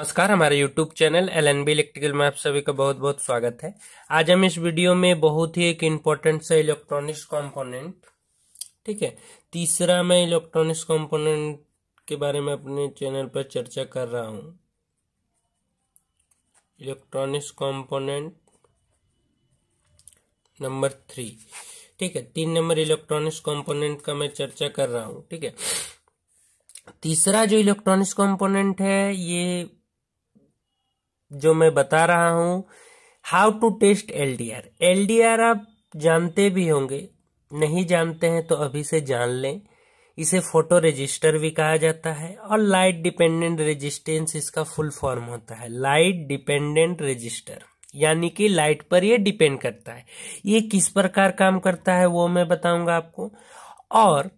नमस्कार हमारे YouTube channel L N B electrical में आप सभी का बहुत बहुत स्वागत है आज हम इस वीडियो में बहुत ही एक इम्पोर्टेंट सा इलेक्ट्रॉनिक्स कंपोनेंट ठीक है तीसरा मैं इलेक्ट्रॉनिक्स कंपोनेंट के बारे में अपने चैनल पर चर्चा कर रहा हूँ इलेक्ट्रॉनिक्स कंपोनेंट नंबर थ्री ठीक है तीन नंबर इलेक्ट्रॉनिक्स कॉम्पोनेंट का मैं चर्चा कर रहा हूँ ठीक है तीसरा जो इलेक्ट्रॉनिक्स कंपोनेंट है ये जो मैं बता रहा हूं how to test L D R आप जानते भी होंगे नहीं जानते हैं तो अभी से जान लें इसे फोटो रजिस्टर भी कहा जाता है और लाइट डिपेंडेंट रेजिस्टेंस इसका फुल फॉर्म होता है लाइट डिपेंडेंट रजिस्टर यानी कि लाइट पर यह डिपेंड करता है ये किस प्रकार काम करता है वो मैं बताऊंगा आपको और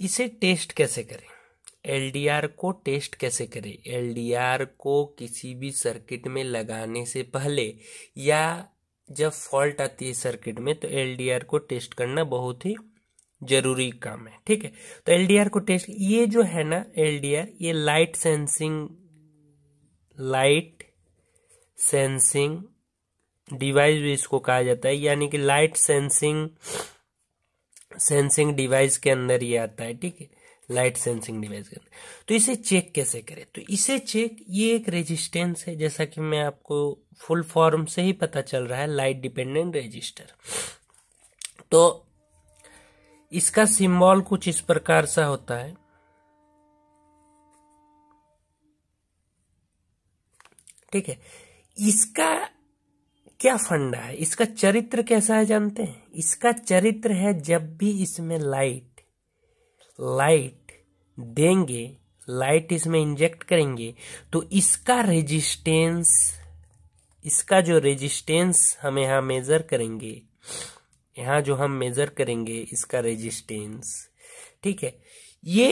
इसे टेस्ट कैसे करें आर को टेस्ट कैसे करें आर को किसी भी सर्किट में लगाने से पहले या जब फॉल्ट आती है सर्किट में तो आर को टेस्ट करना बहुत ही जरूरी काम है ठीक है तो आर को टेस्ट ये जो है ना आर ये light sensing light sensing device भी इसको कहा जाता है यानी कि लाइट सेंसिंग सेंसिंग डिवाइस के अंदर ये आता है ठीक है लाइट सेंसिंग डिवाइस गन तो इसे चेक कैसे करें तो इसे चेक ये एक रेजिस्टेंस है जैसा कि मैं आपको फुल फॉर्म से ही पता चल रहा है लाइट डिपेंडेंट रजिस्टर तो इसका सिंबल कुछ इस प्रकार सा होता है ठीक है इसका क्या फंडा है इसका चरित्र कैसा है जानते हैं इसका चरित्र है जब भी इसमें लाइट लाइट देंगे लाइट इसमें इंजेक्ट करेंगे तो इसका रेजिस्टेंस इसका जो रेजिस्टेंस हम यहाँ मेजर करेंगे यहाँ जो हम मेजर करेंगे इसका रेजिस्टेंस ठीक है ये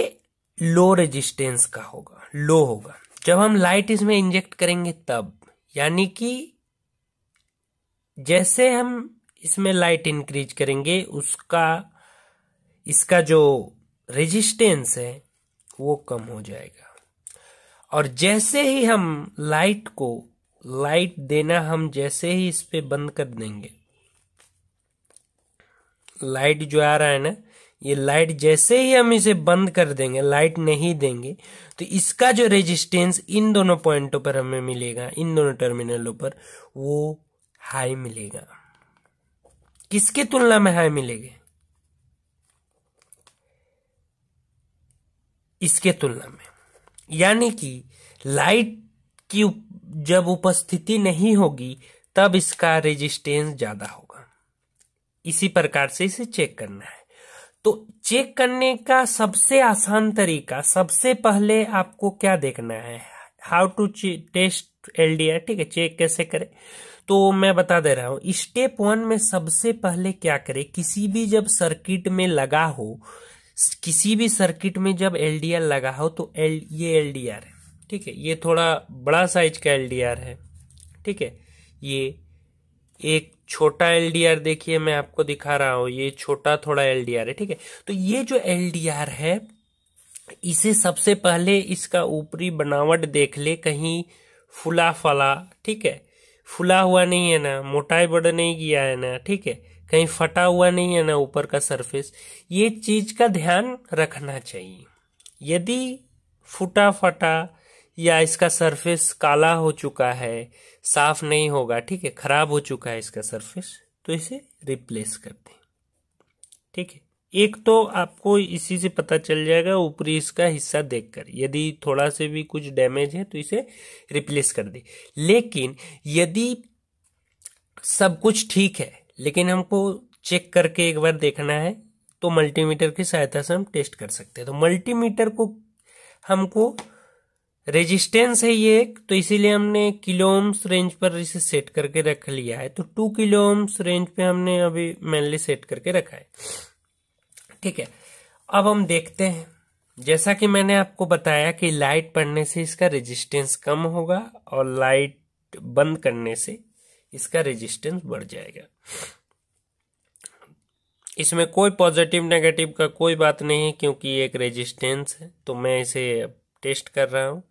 लो रेजिस्टेंस का होगा लो होगा जब हम लाइट इसमें इंजेक्ट करेंगे तब यानी कि जैसे हम इसमें लाइट इंक्रीज करेंगे उसका इसका जो रेजिस्टेंस है वो कम हो जाएगा और जैसे ही हम लाइट को लाइट देना हम जैसे ही इस पे बंद कर देंगे लाइट जो आ रहा है ना ये लाइट जैसे ही हम इसे बंद कर देंगे लाइट नहीं देंगे तो इसका जो रेजिस्टेंस इन दोनों पॉइंटों पर हमें मिलेगा इन दोनों टर्मिनलों पर वो हाई मिलेगा किसके तुलना में हाई मिलेगा इसके तुलना में यानी कि लाइट की जब उपस्थिति नहीं होगी तब इसका रेजिस्टेंस ज्यादा होगा इसी प्रकार से इसे चेक करना है तो चेक करने का सबसे आसान तरीका सबसे पहले आपको क्या देखना है हाउ टू टेस्ट आर ठीक है चेक कैसे करें तो मैं बता दे रहा हूं स्टेप वन में सबसे पहले क्या करें किसी भी जब सर्किट में लगा हो किसी भी सर्किट में जब एल लगा हो तो एल ये एल है ठीक है ये थोड़ा बड़ा साइज का एल है ठीक है ये एक छोटा एल देखिए मैं आपको दिखा रहा हूं ये छोटा थोड़ा एल है ठीक है तो ये जो एल है इसे सबसे पहले इसका ऊपरी बनावट देख ले कहीं फुला फला ठीक है फुला हुआ नहीं है ना मोटाई बढ़ नहीं गया है ना ठीक है कहीं फटा हुआ नहीं है ना ऊपर का सरफेस ये चीज का ध्यान रखना चाहिए यदि फूटा फटा या इसका सरफेस काला हो चुका है साफ नहीं होगा ठीक है खराब हो चुका है इसका सरफेस तो इसे रिप्लेस कर दें ठीक है एक तो आपको इसी से पता चल जाएगा ऊपरी इसका हिस्सा देखकर यदि थोड़ा से भी कुछ डैमेज है तो इसे रिप्लेस कर दे लेकिन यदि सब कुछ ठीक है लेकिन हमको चेक करके एक बार देखना है तो मल्टीमीटर की सहायता से हम टेस्ट कर सकते हैं तो मल्टीमीटर को हमको रेजिस्टेंस है ये एक तो इसीलिए हमने किलोम्स रेंज पर इसे सेट करके रख लिया है तो टू किलोम्स रेंज पे हमने अभी मेनली सेट करके रखा है ठीक है अब हम देखते हैं जैसा कि मैंने आपको बताया कि लाइट पड़ने से इसका रेजिस्टेंस कम होगा और लाइट बंद करने से इसका रेजिस्टेंस बढ़ जाएगा इसमें कोई पॉजिटिव नेगेटिव का कोई बात नहीं है क्योंकि ये एक रेजिस्टेंस है तो मैं इसे टेस्ट कर रहा हूँ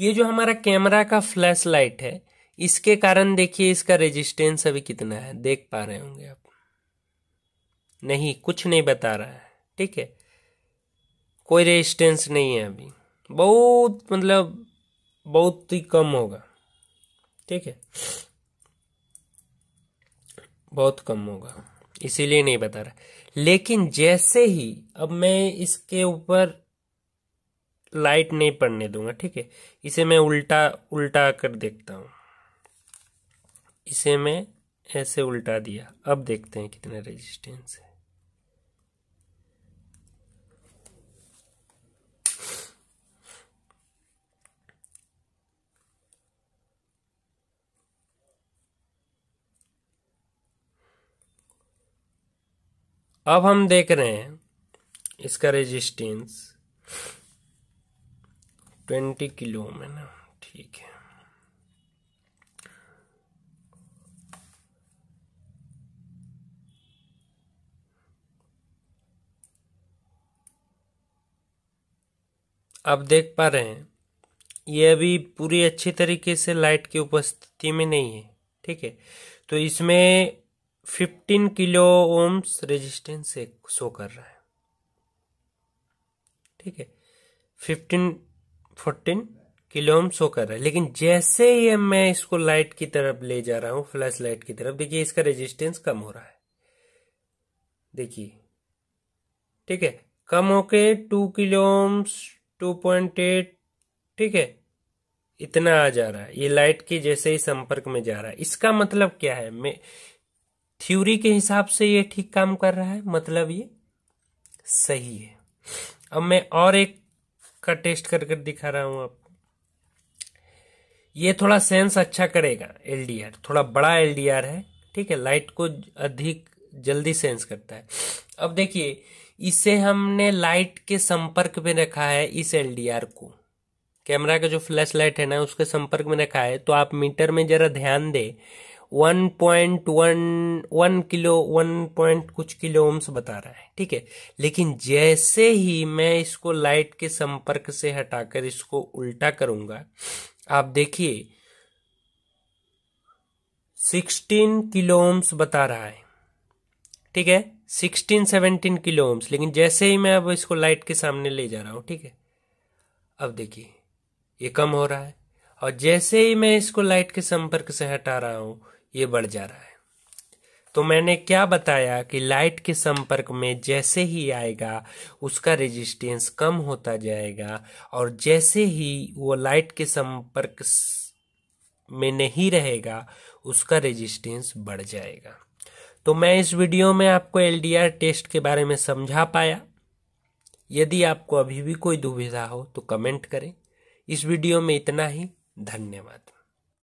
ये जो हमारा कैमरा का फ्लैश लाइट है इसके कारण देखिए इसका रेजिस्टेंस अभी कितना है देख पा रहे होंगे आप नहीं कुछ नहीं बता रहा है ठीक है कोई रेजिस्टेंस नहीं है अभी बहुत मतलब बहुत ही कम होगा ठीक है बहुत कम होगा इसीलिए नहीं बता रहा लेकिन जैसे ही अब मैं इसके ऊपर लाइट नहीं पड़ने दूंगा ठीक है इसे मैं उल्टा उल्टा कर देखता हूं इसे मैं ऐसे उल्टा दिया अब देखते हैं कितना रेजिस्टेंस है अब हम देख रहे हैं इसका रेजिस्टेंस ट्वेंटी किलो में ना ठीक है आप देख पा रहे हैं ये अभी पूरी अच्छी तरीके से लाइट की उपस्थिति में नहीं है ठीक है तो इसमें fifteen kilo ohms resistance show कर रहा है ठीक है fifteen fourteen kilo ohm show कर रहा है लेकिन जैसे ही मैं इसको लाइट की तरफ ले जा रहा हूं फ्लैश लाइट की तरफ देखिए इसका रेजिस्टेंस कम हो रहा है देखिए ठीक है कम होके two kilo ohms two point eight ठीक है इतना आ जा रहा है ये लाइट के जैसे ही संपर्क में जा रहा है इसका मतलब क्या है मैं थ्योरी के हिसाब से ये ठीक काम कर रहा है मतलब ये सही है अब मैं और एक का टेस्ट करके कर दिखा रहा हूं आपको ये थोड़ा सेंस अच्छा करेगा एलडीआर थोड़ा बड़ा एलडीआर है ठीक है लाइट को अधिक जल्दी सेंस करता है अब देखिए इसे हमने लाइट के संपर्क में रखा है इस एलडीआर को कैमरा का जो फ्लैश लाइट है ना उसके संपर्क में रखा है तो आप मीटर में जरा ध्यान दें one point one one kilo one point कुछ किलो ओम्स बता रहा है ठीक है लेकिन जैसे ही मैं इसको लाइट के संपर्क से हटाकर इसको उल्टा करूंगा आप देखिए सिक्सटीन किलो ओम्स बता रहा है ठीक है सिक्सटीन सेवनटीन किलो ओम्स लेकिन जैसे ही मैं अब इसको लाइट के सामने ले जा रहा हूं ठीक है अब देखिए ये कम हो रहा है और जैसे ही मैं इसको लाइट के संपर्क से हटा रहा हूं ये बढ़ जा रहा है तो मैंने क्या बताया कि लाइट के संपर्क में जैसे ही आएगा उसका रेजिस्टेंस कम होता जाएगा और जैसे ही वो लाइट के संपर्क में नहीं रहेगा उसका रेजिस्टेंस बढ़ जाएगा तो मैं इस वीडियो में आपको एलडीआर टेस्ट के बारे में समझा पाया यदि आपको अभी भी कोई दुविधा हो तो कमेंट करें इस वीडियो में इतना ही धन्यवाद